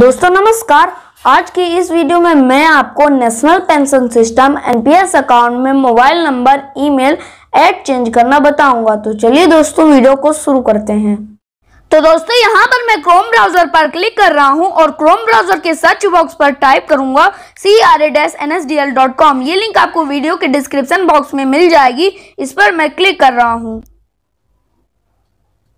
दोस्तों नमस्कार आज की इस वीडियो में मैं आपको national pension system NPS account में mobile number email add change करना बताऊंगा तो चलिए दोस्तों वीडियो को शुरू करते हैं तो दोस्तों यहाँ पर मैं क्रोम ब्राउजर पर क्लिक कर रहा हूँ और क्रोम ब्राउजर के सर्च बॉक्स पर टाइप करूंगा C R A dash N S D L dot com ये लिंक आपको वीडियो के डिस्क्रिप्शन बॉक्स में मिल जाएगी इस पर मैं क्लिक कर रहा हूँ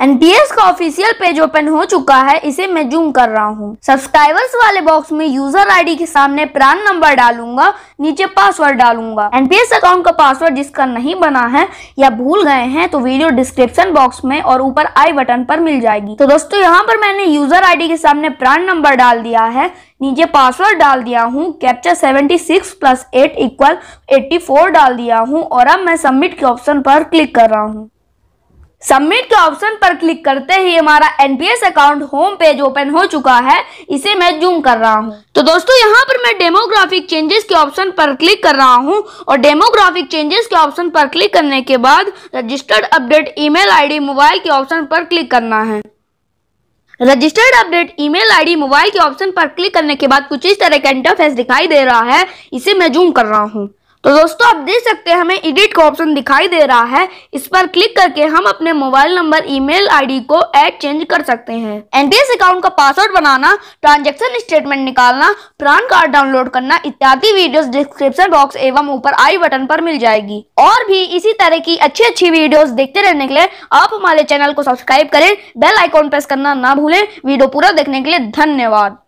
एनपीएस का ऑफिशियल पेज ओपन हो चुका है इसे मैं जूम कर रहा हूँ सब्सक्राइबर्स वाले बॉक्स में यूजर आईडी के सामने प्रान नंबर डालूंगा नीचे पासवर्ड डालूंगा एनपीएस अकाउंट का पासवर्ड जिसका नहीं बना है या भूल गए हैं तो वीडियो डिस्क्रिप्शन बॉक्स में और ऊपर आई बटन पर मिल जाएगी तो दोस्तों यहाँ पर मैंने यूजर आई के सामने प्रान नंबर डाल दिया है नीचे पासवर्ड डाल दिया हूँ captcha seventy six plus eight equal eighty four डाल दिया हूँ और अब मैं सबमिट के ऑप्शन पर क्लिक कर रहा हूँ सबमिट के ऑप्शन पर क्लिक करते ही हमारा NPS account home page open हो चुका है इसे मैं जूम कर रहा हूँ तो दोस्तों यहाँ पर मैं डेमोग्राफिक चेंजेस के ऑप्शन पर क्लिक कर रहा हूँ और डेमोग्राफिक चेंजेस के ऑप्शन पर क्लिक करने के बाद registered update email ID mobile के ऑप्शन पर क्लिक करना है registered update email ID mobile के ऑप्शन पर क्लिक करने के बाद कुछ इस तरह का इंटरफेस दिखाई दे रहा है इसे मैं जूम कर रहा हूँ तो दोस्तों आप देख सकते हैं हमें एडिट का ऑप्शन दिखाई दे रहा है इस पर क्लिक करके हम अपने मोबाइल नंबर ईमेल आईडी को ऐड चेंज कर सकते हैं एनपीएस अकाउंट का पासवर्ड बनाना ट्रांजेक्शन स्टेटमेंट निकालना पैन कार्ड डाउनलोड करना इत्यादि वीडियोस डिस्क्रिप्शन बॉक्स एवं ऊपर आई बटन पर मिल जाएगी और भी इसी तरह की अच्छी अच्छी वीडियो देखते रहने के लिए आप हमारे चैनल को सब्सक्राइब करें बेल आइकॉन प्रेस करना ना भूलें वीडियो पूरा देखने के लिए धन्यवाद